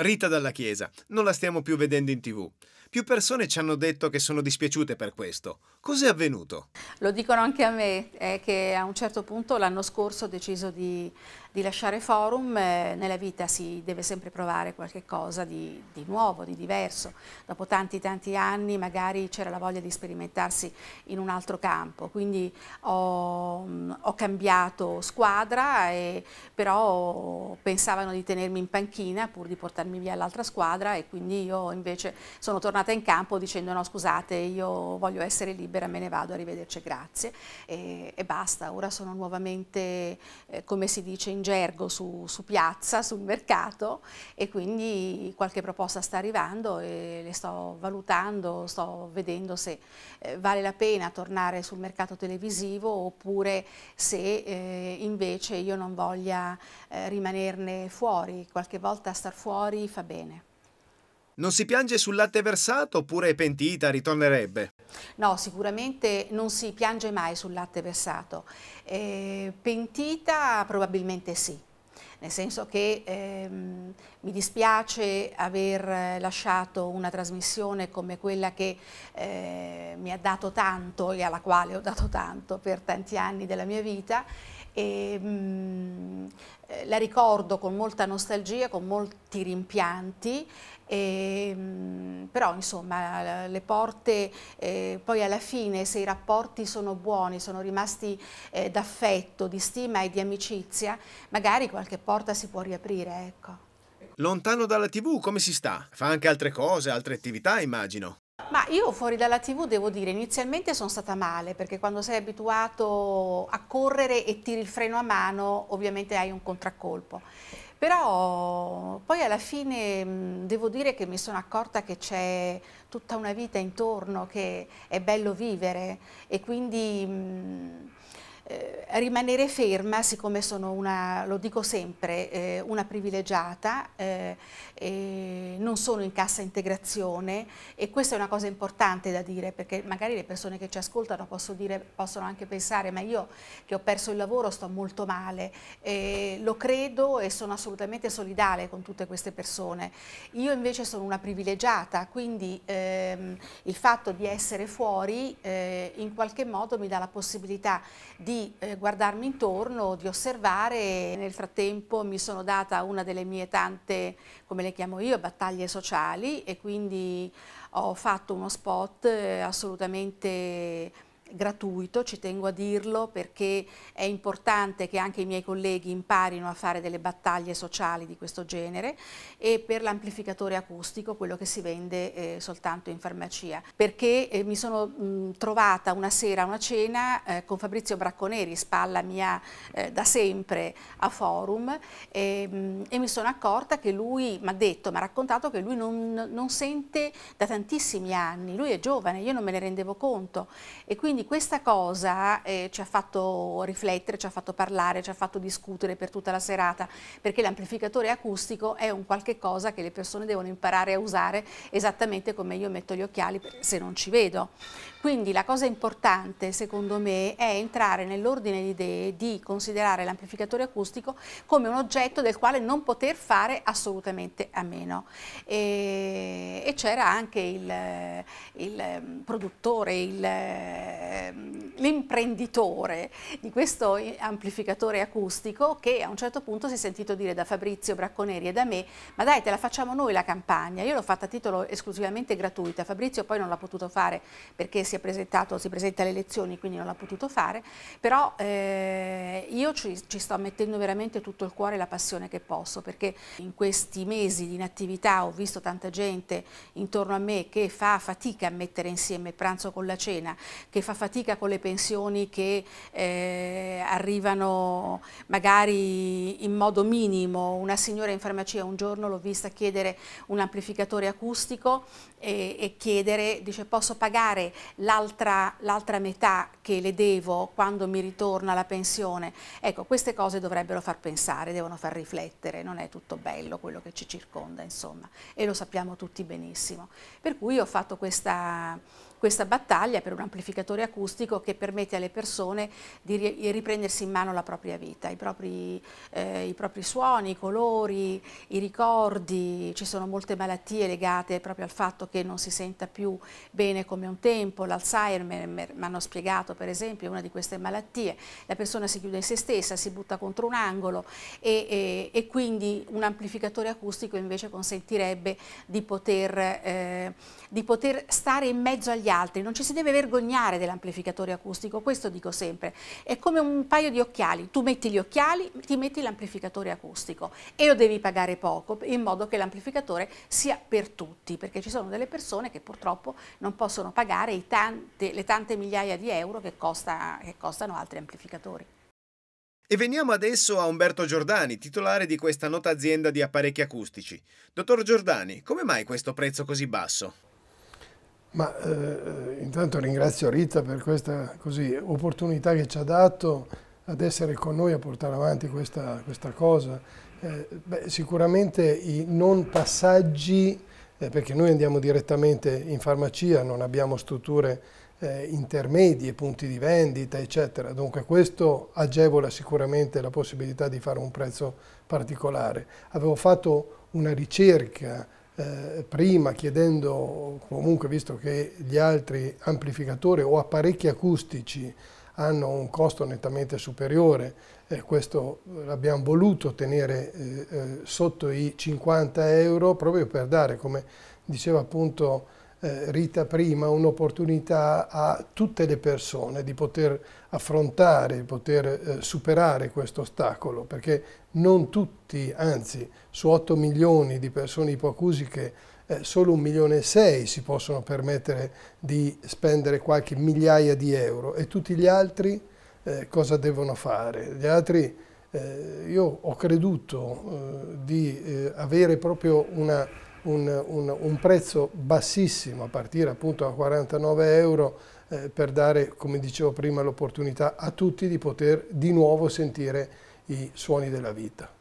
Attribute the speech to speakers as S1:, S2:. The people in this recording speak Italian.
S1: Rita dalla Chiesa, non la stiamo più vedendo in tv. Più persone ci hanno detto che sono dispiaciute per questo. Cos'è avvenuto?
S2: Lo dicono anche a me, eh, che a un certo punto l'anno scorso ho deciso di, di lasciare Forum. Eh, nella vita si deve sempre provare qualche cosa di, di nuovo, di diverso. Dopo tanti tanti anni magari c'era la voglia di sperimentarsi in un altro campo. Quindi ho, mm, ho cambiato squadra, e, però pensavano di tenermi in panchina pur di portarmi via all'altra squadra e quindi io invece sono tornata tornata in campo dicendo no scusate io voglio essere libera, me ne vado, arrivederci, grazie e, e basta, ora sono nuovamente eh, come si dice in gergo su, su, piazza, sul mercato e quindi qualche proposta sta arrivando e le sto valutando, sto vedendo se eh, vale la pena tornare sul mercato televisivo oppure se eh, invece io non voglia eh, rimanerne fuori, qualche volta star fuori fa bene.
S1: Non si piange sul latte versato oppure è pentita, ritornerebbe?
S2: No, sicuramente non si piange mai sul latte versato. Eh, pentita probabilmente sì, nel senso che ehm, mi dispiace aver lasciato una trasmissione come quella che eh, mi ha dato tanto e alla quale ho dato tanto per tanti anni della mia vita e mh, mm, la ricordo con molta nostalgia, con molti rimpianti, e, mh, mm, però insomma le porte eh, poi alla fine se i rapporti sono buoni, sono rimasti eh, d'affetto, di stima e di amicizia, magari qualche porta si può riaprire, ecco.
S1: Lontano dalla tv come si sta? Fa anche altre cose, altre attività immagino.
S2: Ma io fuori dalla tv devo dire, inizialmente sono stata male, perché quando sei abituato a correre e tiri il freno a mano, ovviamente hai un contraccolpo. Però poi alla fine mm, devo dire che mi sono accorta che c'è tutta una vita intorno, che è bello vivere e quindi... Mh, mm, eh, rimanere ferma, siccome sono una, lo dico sempre, eh, una privilegiata, eh, non sono in cassa integrazione e questa è una cosa importante da dire perché magari le persone che ci ascoltano dire, possono anche pensare ma io che ho perso il lavoro sto molto male, lo credo e sono assolutamente solidale con tutte queste persone. Io invece sono una privilegiata, quindi ehm, il fatto di essere fuori eh, in qualche modo mi dà la possibilità di eh, guardarmi intorno, di osservare. Nel frattempo mi sono data una delle mie tante, come le chiamo io, battaglie sociali e quindi ho fatto uno spot eh, assolutamente gratuito, ci tengo a dirlo perché è importante che anche i miei colleghi imparino a fare delle battaglie sociali di questo genere e per l'amplificatore acustico, quello che si vende eh, soltanto in farmacia, perché eh, mi sono mh, trovata una sera, a una cena eh, con Fabrizio Bracconeri, spalla mia eh, da sempre a forum e, mh, e mi sono accorta che lui mi ha detto, mi ha raccontato che lui non, non sente da tantissimi anni, lui è giovane, io non me ne rendevo conto e quindi quindi questa cosa eh, ci ha fatto riflettere, ci ha fatto parlare, ci ha fatto discutere per tutta la serata, perché l'amplificatore acustico è un qualche cosa che le persone devono imparare a usare esattamente come io metto gli occhiali se non ci vedo. Quindi la cosa importante secondo me è entrare nell'ordine di idee di considerare l'amplificatore acustico come un oggetto del quale non poter fare assolutamente a meno. E, e c'era anche il, il mm, produttore, il um, l'imprenditore di questo amplificatore acustico che a un certo punto si è sentito dire da Fabrizio Bracconeri e da me ma dai te la facciamo noi la campagna, io l'ho fatta a titolo esclusivamente gratuita, Fabrizio poi non l'ha potuto fare perché si è presentato, si presenta alle elezioni quindi non l'ha potuto fare, però eh, io ci, ci sto mettendo veramente tutto il cuore e la passione che posso perché in questi mesi di inattività ho visto tanta gente intorno a me che fa fatica a mettere insieme il pranzo con la cena, che fa fatica con le pensioni pensioni che eh, arrivano magari in modo minimo. Una signora in farmacia un giorno l'ho vista chiedere un amplificatore acustico e, e chiedere, dice posso pagare l'altra metà che le devo quando mi ritorna la pensione. Ecco, queste cose dovrebbero far pensare, devono far riflettere, non è tutto bello quello che ci circonda, insomma, e lo sappiamo tutti benissimo. Per cui ho fatto questa questa battaglia per un amplificatore acustico che permette alle persone di riprendersi in mano la propria vita, i propri, eh, i propri suoni, i colori, i ricordi, ci sono molte malattie legate proprio al fatto che non si senta più bene come un tempo, l'Alzheimer mi hanno spiegato per esempio è una di queste malattie, la persona si chiude in se stessa, si butta contro un angolo e, e, e quindi un amplificatore acustico invece consentirebbe di poter, eh, di poter stare in mezzo agli altri altri, non ci si deve vergognare dell'amplificatore acustico, questo dico sempre. È come un paio di occhiali, tu metti gli occhiali, ti metti l'amplificatore acustico e lo devi pagare poco in modo che l'amplificatore sia per tutti, perché ci sono delle persone che purtroppo non possono pagare tante, le tante migliaia di euro che, costa, che costano altri amplificatori.
S1: E veniamo adesso a Umberto Giordani, titolare di questa nota azienda di apparecchi acustici. Dottor Giordani, come mai questo prezzo così basso? Ma
S3: eh, eh, intanto ringrazio Rita per questa così, opportunità che ci ha dato ad essere con noi a portare avanti questa, questa cosa. Eh, beh, sicuramente i non passaggi, eh, perché noi andiamo direttamente in farmacia, non abbiamo strutture eh, intermedie, punti di vendita, eccetera. Dunque questo agevola sicuramente la possibilità di fare un prezzo particolare. Avevo fatto una ricerca eh, prima chiedendo comunque visto che gli altri amplificatori o apparecchi acustici hanno un costo nettamente superiore, eh, questo l'abbiamo voluto tenere eh, eh sotto i 50 euro proprio per dare, come diceva appunto eh, Rita prima, un'opportunità a tutte le persone di poter affrontare, di poter eh, superare questo ostacolo, perché non tutti, anzi su 8 milioni di persone ipoacusiche eh, solo un milione e sei si possono permettere di spendere qualche migliaia di euro e tutti gli altri eh, cosa devono fare? Gli altri eh, io ho creduto di avere proprio una un, un, un prezzo bassissimo a partire appunto da 49 euro eh, per dare, come dicevo prima, l'opportunità a tutti di poter
S1: di nuovo sentire i suoni della vita.